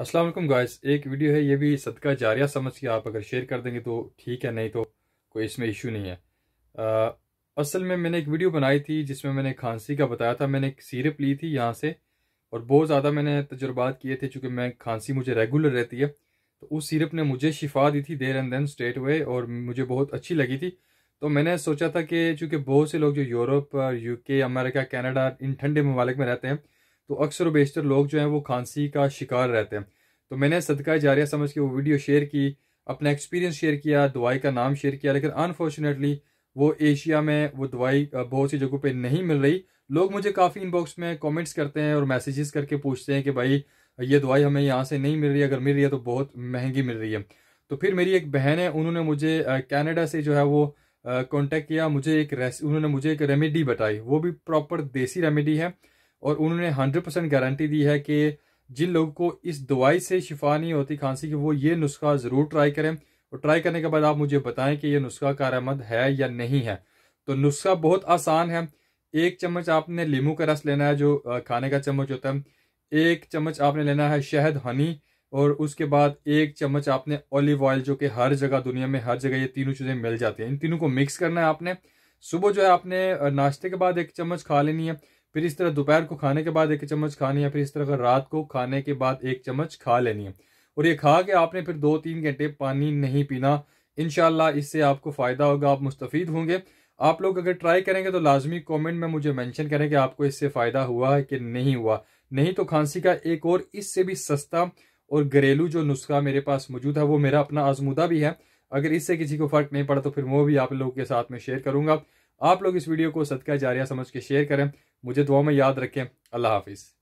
अस्सलाम वालेकुम गाइस एक वीडियो है ये भी सदका जारिया समझ के आप अगर शेयर कर देंगे तो ठीक है नहीं तो कोई इसमें इशू नहीं है आ, असल में मैंने एक वीडियो बनाई थी जिसमें मैंने खांसी का बताया था मैंने एक सीरप ली थी यहाँ से और बहुत ज़्यादा मैंने तजुर्बात किए थे चूँकि मैं खांसी मुझे रेगुलर रहती है तो उस सीरप ने मुझे शिफा दी थी देर एंड देन स्ट्रेट हुए और मुझे बहुत अच्छी लगी थी तो मैंने सोचा था कि चूँकि बहुत से लोग जो यूरोप के अमेरिका कैनेडा इन ठंडे ममालिक में रहते हैं तो अक्सर व बेशतर लोग जो हैं वो खांसी का शिकार रहते हैं तो मैंने सदका जारिया समझ के वो वीडियो शेयर की अपना एक्सपीरियंस शेयर किया दवाई का नाम शेयर किया लेकिन अनफॉर्चुनेटली वो एशिया में वो दवाई बहुत सी जगहों पे नहीं मिल रही लोग मुझे काफ़ी इनबॉक्स में कमेंट्स करते हैं और मैसेजेस करके पूछते हैं कि भाई ये दवाई हमें यहाँ से नहीं मिल रही अगर मिल रही है तो बहुत महंगी मिल रही है तो फिर मेरी एक बहन है उन्होंने मुझे कैनेडा से जो है वो कॉन्टेक्ट किया मुझे एक उन्होंने मुझे एक रेमेडी बताई वो भी प्रॉपर देसी रेमेडी है और उन्होंने हंड्रेड परसेंट गारंटी दी है कि जिन लोगों को इस दवाई से शिफा नहीं होती खांसी की वो ये नुस्खा ज़रूर ट्राई करें और ट्राई करने के बाद आप मुझे बताएं कि यह नुस्खा कारआमद है या नहीं है तो नुस्खा बहुत आसान है एक चम्मच आपने लीमू का रस लेना है जो खाने का चम्मच होता है एक चम्मच आपने लेना है शहद हनी और उसके बाद एक चम्मच आपने ऑलिव ऑयल जो कि हर जगह दुनिया में हर जगह ये तीनों चीज़ें मिल जाती हैं इन तीनों को मिक्स करना है आपने सुबह जो है आपने नाश्ते के बाद एक चम्मच खा लेनी है फिर इस तरह दोपहर को खाने के बाद एक चम्मच खानी है फिर इस तरह रात को खाने के बाद एक चम्मच खा लेनी है और ये खा के आपने फिर दो तीन घंटे पानी नहीं पीना इनशाला इससे आपको फ़ायदा होगा आप मुस्तफ़ होंगे आप लोग अगर ट्राई करेंगे तो लाजमी कमेंट में मुझे मेंशन करें कि आपको इससे फ़ायदा हुआ है कि नहीं हुआ नहीं तो खांसी का एक और इससे भी सस्ता और घरेलू जो नुस्खा मेरे पास मौजूद है वो मेरा अपना आजमूदा भी है अगर इससे किसी को फ़र्क नहीं पड़ा तो फिर वो भी आप लोगों के साथ में शेयर करूँगा आप लोग इस वीडियो को सदका जारिया समझ के शेयर करें मुझे दुआ में याद रखें अल्लाह हाफिज़